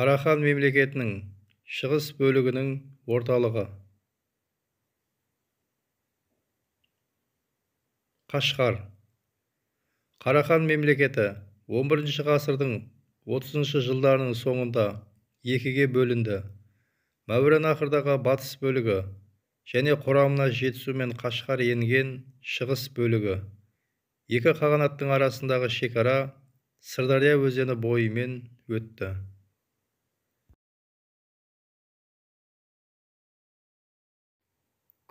қарахан мемлекетінің шығыс бөлігінің орталығы қашқар қарахан мемлекеті 11 ғасырдың 30 жылдарының соңында екіге бөлінді ақырдағы батыс бөлігі және құрамына жетісу мен қашқар енген шығыс бөлігі екі қағанаттың арасындағы шекара сырдария өзені бойымен өтті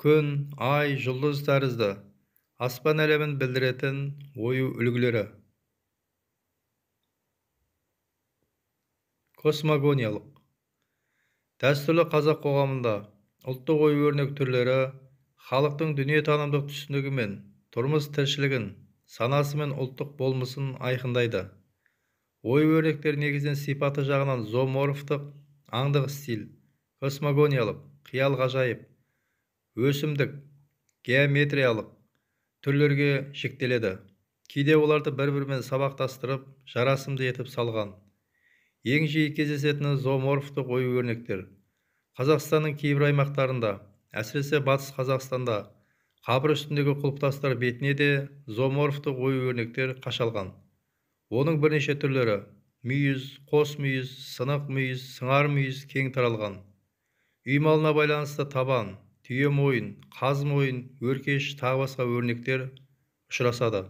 күн ай жұлдыз тәрізді аспан әлемін білдіретін ою үлгілері космогониялық дәстүрлі қазақ қоғамында ұлттық ой өрнек түрлері халықтың дүниетанымдық түсінігі мен тұрмыс тіршілігін санасы мен ұлттық болмысын айқындайды ой өрнектер негізінен сипаты жағынан зооморфтық аңдық стиль космогониялық қиял ғажайып өсімдік геометриялық түрлерге шектеледі кейде оларды бір бірімен сабақтастырып жарасымды етіп салған ең жиі кездесетіні зооморфтық ою өрнектер қазақстанның кейбір аймақтарында әсіресе батыс қазақстанда қабір үстіндегі құлпытастар бетіне де зооморфтық ою өрнектер қашалған оның бірнеше түрлері мүйіз қос мүйіз сынық мүйіз сыңар мүйіз кең таралған үй малына байланысты табан түйе мойын қаз мойын өркеш тағы басқа өрнектер ұшырасады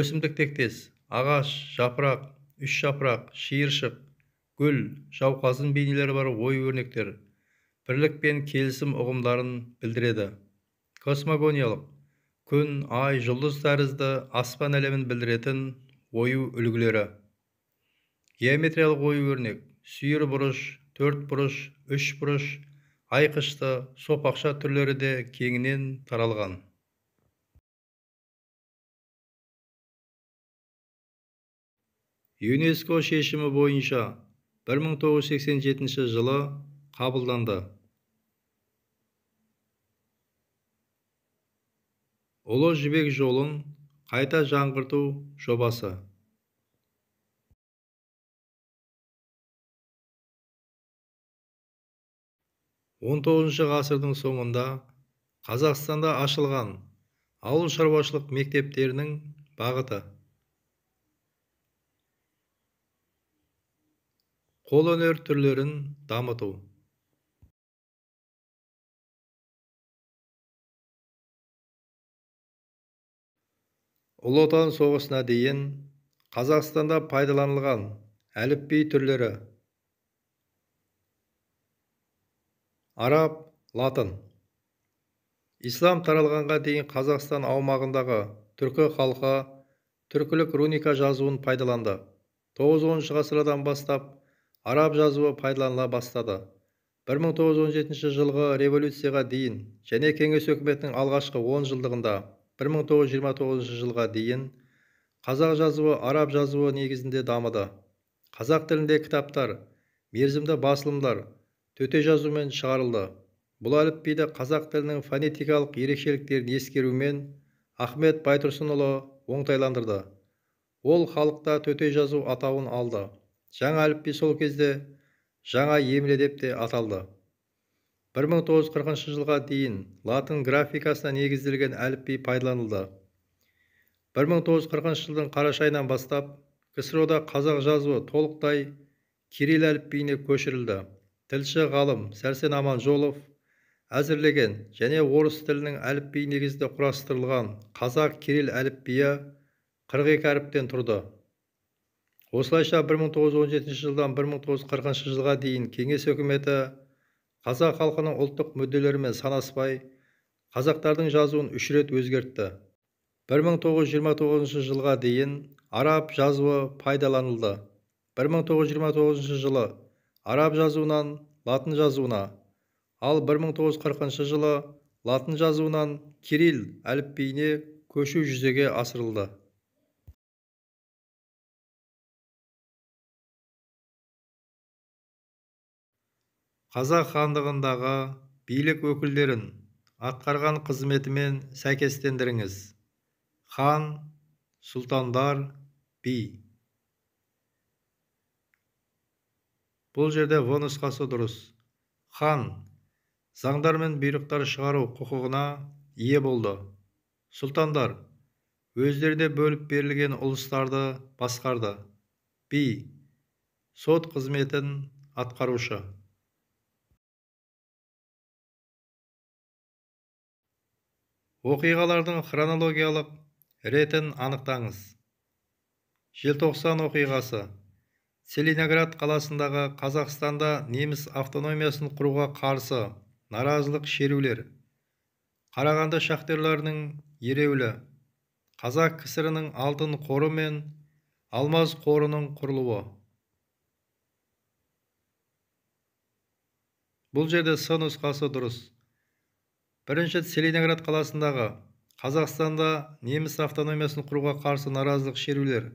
өсімдік тектес ағаш жапырақ үш жапырақ шиыршық гүл жауқазын бейнелері бар ой өрнектер бірлік пен келісім ұғымдарын білдіреді космогониялық күн ай жұлдыз тәрізді аспан әлемін білдіретін ою үлгілері геометриялық ою өрнек сүйір бұрыш төрт бұрыш үш бұрыш айқышты сопақша түрлері де кеңінен таралған юнеско шешімі бойынша 1987 жылы қабылданды ұлы жібек жолын қайта жаңғырту жобасы 19 ғасырдың соңында Қазақстанда ашылған ауыл шаруашылық мектептерінің бағыты қолөнер түрлерін дамыту ұлы отан соғысына дейін қазақстанда пайдаланылған әліпби түрлері араб латын ислам таралғанға дейін қазақстан аумағындағы түркі халқы түркілік руника жазуын пайдаланды 9-10 ғасырдан бастап араб жазуы пайдаланыла бастады 1917 жылғы революцияға дейін және кеңес өкіметінің алғашқы 10 жылдығында 1929 жылға дейін қазақ жазуы араб жазуы негізінде дамыды қазақ тілінде кітаптар мерзімді басылымдар төте жазумен шығарылды бұл әліпбиді қазақ тілінің фонетикалық ерекшеліктерін ескерумен ахмет байтұрсынұлы оңтайландырды ол халықта төте жазу атауын алды жаңа әліпби сол кезде жаңа емле деп те аталды 1940 жылға дейін латын графикасына негізделген әліпби пайдаланылды 1940 жылдың қараша айынан бастап ксро да қазақ жазуы толықтай кирилл әліпбиіне көшірілді тілші ғалым сәрсен аманжолов әзірлеген және орыс тілінің әліпбиі негізінде құрастырылған қазақ кирилл әліпбиі 42 әріптен тұрды осылайша 1917 жылдан 1940 жылға дейін кеңес үкіметі қазақ халқының ұлттық мүдделерімен санаспай қазақтардың жазуын үш рет өзгертті 1929 жылға дейін араб жазуы пайдаланылды 1929 жылы араб жазуынан латын жазуына ал 1940 жылы латын жазуынан кирилл әліпбиіне көшу жүзеге асырылды қазақ хандығындағы билік өкілдерін атқарған қызметімен сәйкестендіріңіз хан сұлтандар би бұл жерде в нұсқасы дұрыс хан заңдар мен бұйрықтар шығару құқығына ие болды сұлтандар өздеріне бөліп берілген ұлыстарды басқарды би сот қызметін атқарушы оқиғалардың хронологиялық ретін анықтаңыз желтоқсан оқиғасы целиноград қаласындағы қазақстанда неміс автономиясын құруға қарсы наразылық шерулер қарағанды шахтерларының ереуілі қазақ ксрінің алтын қоры мен алмаз қорының құрылуы бұл жерде с нұсқасы дұрыс бірінші целиноград қаласындағы қазақстанда неміс автономиясын құруға қарсы наразылық шерулер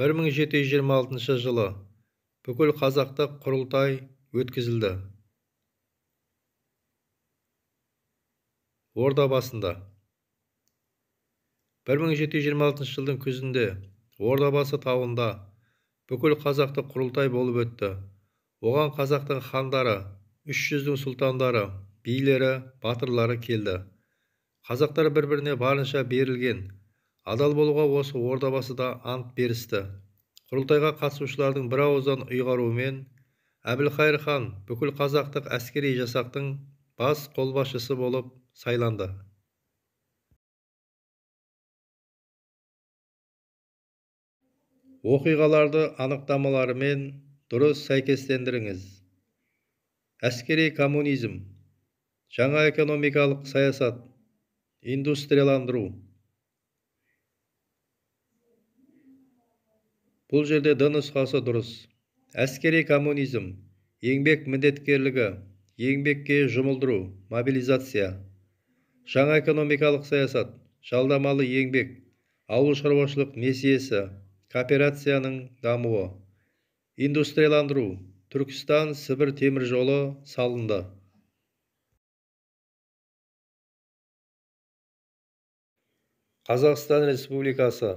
бір жылы бүкіл қазақта құрылтай өткізілді ордабасында бір мың жеті жүз жылдың күзінде ордабасы тауында бүкіл Қазақты құрылтай болып өтті оған қазақтың хандары үш жүздің сұлтандары билері батырлары келді қазақтар бір біріне барынша берілген адал болуға осы ордабасыда ант берісті құрылтайға қатысушылардың бірауыздан ұйғаруымен әбілқайыр хан бүкіл қазақтық әскери жасақтың бас қолбасшысы болып сайланды оқиғаларды анықтамаларымен дұрыс сәйкестендіріңіз әскери коммунизм жаңа экономикалық саясат индустрияландыру бұл жерде д нұсқасы дұрыс әскери коммунизм еңбек міндеткерлігі еңбекке жұмылдыру мобилизация жаңа экономикалық саясат жалдамалы еңбек ауыл шаруашылық несиесі кооперацияның дамуы индустрияландыру түркістан сібір темір жолы салынды қазақстан республикасы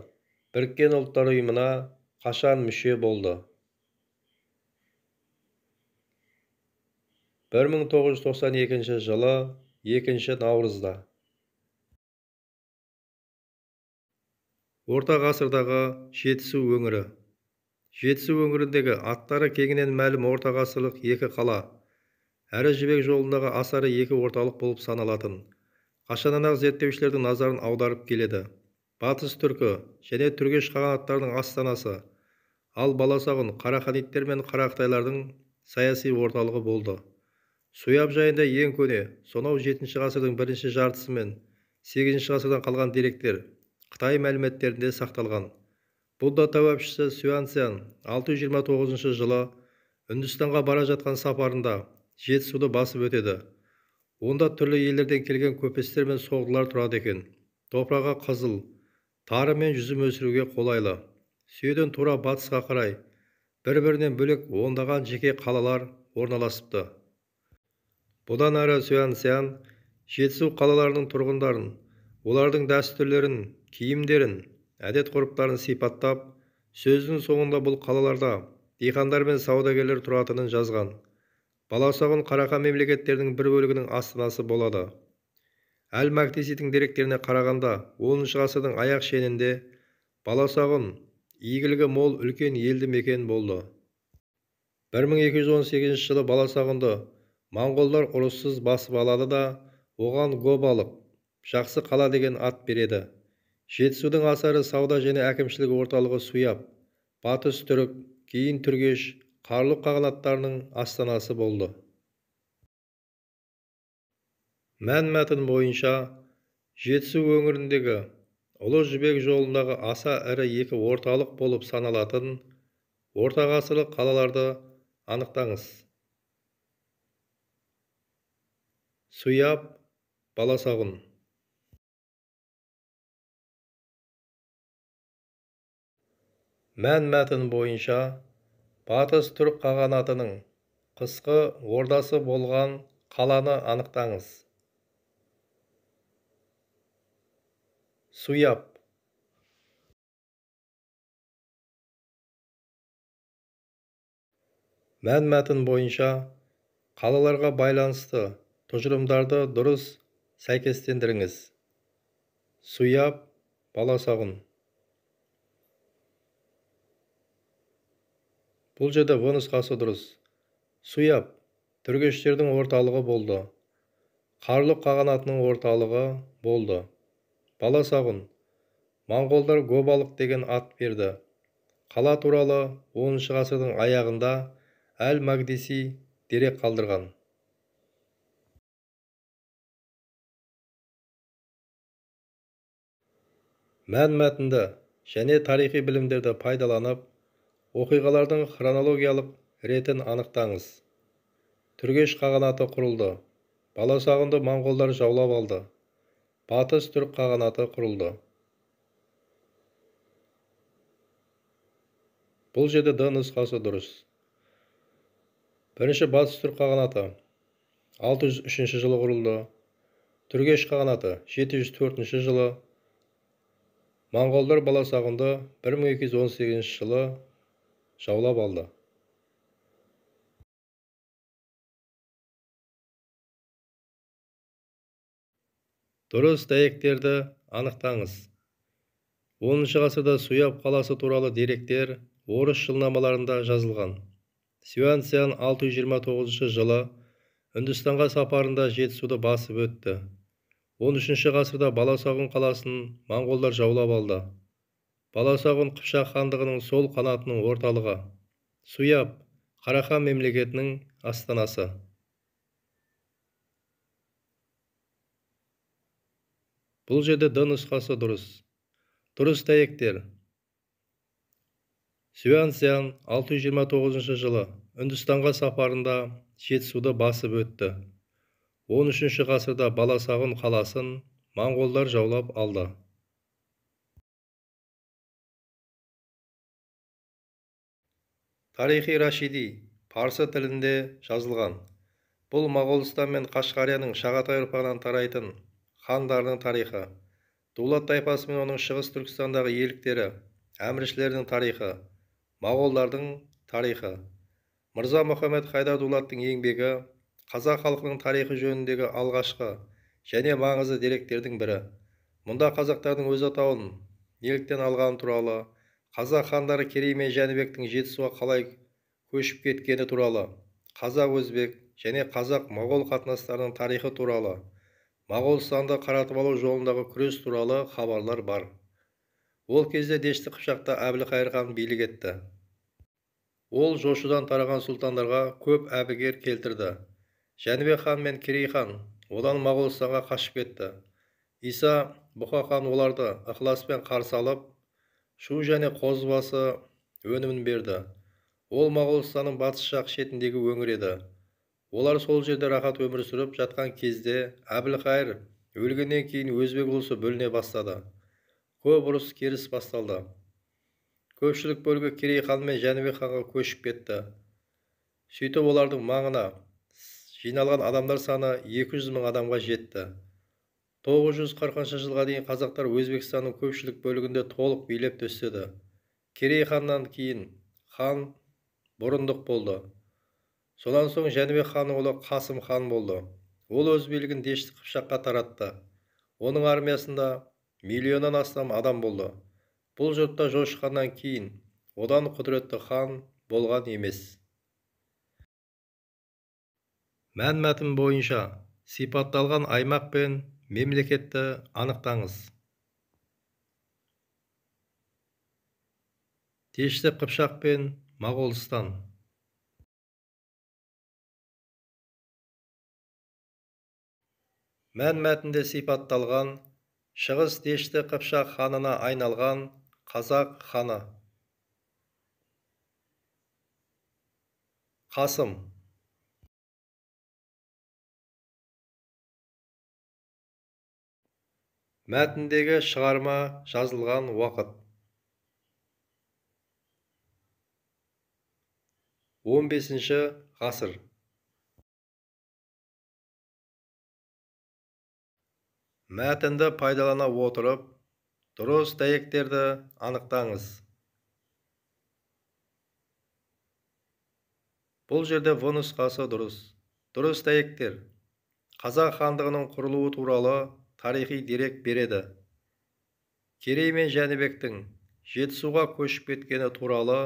біріккен ұлттар ұйымына Қашан мүше болды 1992 мың тоғыз жүз екінші жылы екінші наурызда орта ғасырдағы жетісу өңірі жетісу өңіріндегі аттары кеңінен мәлім орта ғасырлық екі қала әрі жібек жолындағы асары екі орталық болып саналатын қашаннан ақ зерттеушілердің назарын аударып келеді батыс түркі және түргеш қағанаттарының астанасы ал баласағұн қараханиттер мен қарақытайлардың саяси орталығы болды суяб жайында ең көне сонау жетінші ғасырдың бірінші жартысы мен сегізінші ғасырдан қалған деректер қытай мәліметтерінде сақталған будда тәуапшысы жиырма 629 жылы үндістанға бара жатқан сапарында жетісуды басып өтеді онда түрлі елдерден келген көпестер мен соғдылар тұрады екен топырағы қызыл тары мен жүзім өсіруге қолайлы сүйеден тура батысқа қарай бір бірінен бөлек ондаған жеке қалалар орналасыпты бұдан әрі сян жетісу қалаларының тұрғындарын олардың дәстүрлерін киімдерін әдет ғұрыптарын сипаттап сөзінің соңында бұл қалаларда диқандар мен саудагерлер тұратынын жазған баласағұн қарақа мемлекеттерінің бір бөлігінің астанасы болады әл мактисидің деректеріне қарағанда 10 ғасырдың аяқ шенінде баласағұн игілігі мол үлкен елді мекен болды 1218 жылы баласағұнды моңғолдар ұрыссыз басып алады да оған гобалық жақсы қала деген ат береді жетісудың асары сауда және әкімшілік орталығы суяб батыс түрік кейін түргеш қарлы қағанаттарының астанасы болды мән мәтін бойынша жетісу өңіріндегі ұлы жібек жолындағы аса ірі екі орталық болып саналатын ортағасырлық қалаларды анықтаңыз суяб баласағұн мән мәтін бойынша батыс түрік қағанатының қысқы ордасы болған қаланы анықтаңыз Суяп мән мәтін бойынша қалаларға байланысты тұжырымдарды дұрыс сәйкестендіріңіз суяб баласағын. бұл жеді в қасы дұрыс суяб түргештердің орталығы болды Қарлық қағанатының орталығы болды баласағұн моңғолдар гобалық деген ат берді қала туралы оныншы ғасырдың аяғында әл магдиси дерек қалдырған мән мәтінді және тарихи білімдерді пайдаланып оқиғалардың хронологиялық ретін анықтаңыз түргеш қағанаты құрылды баласағұнды моңғолдар жаулап алды батыс түрік қағанаты құрылды бұл жерде д нұсқасы дұрыс бірінші батыс түрік қағанаты 603 жылы құрылды түргеш қағанаты 704 жылы моңғолдар баласағынды 1218 жылы жаулап алды дұрыс дәйектерді анықтаңыз шы ғасырда Суяп қаласы туралы деректер орыс жылнамаларында жазылған Сиан 629 жылы үндістанға сапарында жетісуды басып өтті 13 ғасырда баласағын қаласын маңғолдар жаулап алды Баласағын қыпшақ хандығының сол қанатының орталығы Суяп қарахан мемлекетінің астанасы бұл жерде д нұсқасы дұрыс дұрыс тәйектер. Сюан Сян 629 жылы үндістанға сапарында жетісуды басып өтті 13 қасырда баласағын қаласын маңғолдар жаулап алды тарихи рашиди парсы тілінде жазылған бұл Мағолыстан мен қашқарияның шағатай ұрпағынан тарайтын хандарының тарихы дулат тайпасы мен оның шығыс түркістандағы иеліктері әміршілердің тарихы моғолдардың тарихы мырза мұхаммед хайдар дулаттың еңбегі қазақ халқының тарихы жөніндегі алғашқы және маңызды деректердің бірі мұнда қазақтардың өз атауын неліктен алғаны туралы қазақ хандары керей мен жәнібектің жетісуға қалай көшіп кеткені туралы қазақ өзбек және қазақ моғол қатынастарының тарихы туралы моғолстанды қаратып алу жолындағы күрес туралы хабарлар бар ол кезде дешті қыпшақта әбілі хан билік етті ол жошудан тараған сұлтандарға көп әбігер келтірді жәнібек хан мен керей хан одан моғолстанға қашып кетті иса бұқа хан оларды ықыласпен қарсы алып шу және қозбасы өнімін берді ол моғолстанның батыс жақ шетіндегі өңіреді олар сол жерде рахат өмір сүріп жатқан кезде әбілқайыр өлгеннен кейін өзбек ұлысы бөліне бастады көп ұрыс керіс басталды көпшілік бөлігі керей хан мен жәнібек ханға көшіп кетті сөйтіп олардың маңына жиналған адамдар саны 200 мың адамға жетті 940 жылға дейін қазақтар өзбекстанның көпшілік бөлігінде толық билеп төстеді керей ханнан кейін хан бұрындық болды Содан соң жәнібек ханның ұлы қасым хан болды ол өз билігін дешті қыпшаққа таратты оның армиясында миллионнан астам адам болды бұл жұртта жошы ханнан кейін одан құдіретті хан болған емес мән мәтін бойынша сипатталған аймақ пен мемлекетті анықтаңыз дешті қыпшақ пен Мағолыстан. мән мәтінде сипатталған шығыс дешті қыпшақ ханына айналған қазақ ханы қасым мәтіндегі шығарма жазылған уақыт 15 ғасыр мәтінді пайдалана отырып дұрыс дәйектерді анықтаңыз бұл жерде в қасы дұрыс дұрыс дәйектер қазақ хандығының құрылуы туралы тарихи дерек береді керей мен жәнібектің жетісуға көшіп кеткені туралы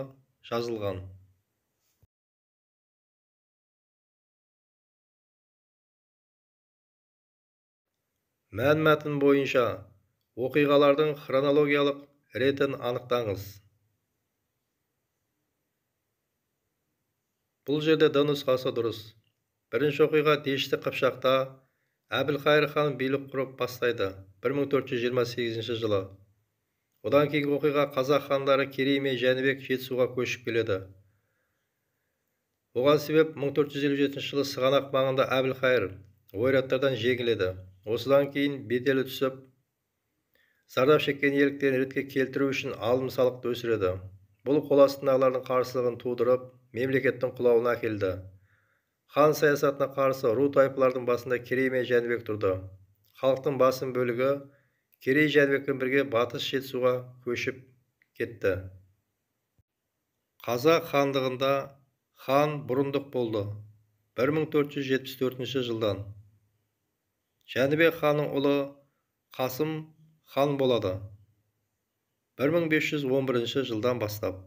жазылған мән мәтін бойынша оқиғалардың хронологиялық ретін анықтаңыз бұл жерде д нұсқасы дұрыс бірінші оқиға дешті қыпшақта әбілқайыр хан билік құрып бастайды 1428 жылы одан кейінгі оқиға қазақ хандары керей мен жәнібек жетісуға көшіп келеді оған себеп 1457 жылы сығанақ маңында әбілқайыр ойраттардан жеңіледі осыдан кейін беделі түсіп зардап шеккен еліктен ретке келтіру үшін алым салықты өсіреді бұл қол қарсылығын тудырып мемлекеттің құлауына келді. хан саясатына қарсы ру тайпылардың басында керей мен жәнібек тұрды халықтың басым бөлігі керей жәнібекпен бірге батыс жетісуға көшіп кетті қазақ хандығында хан бұрындық болды 1474 жылдан жәнібек ханның ұлы қасым хан болады 1511 жылдан бастап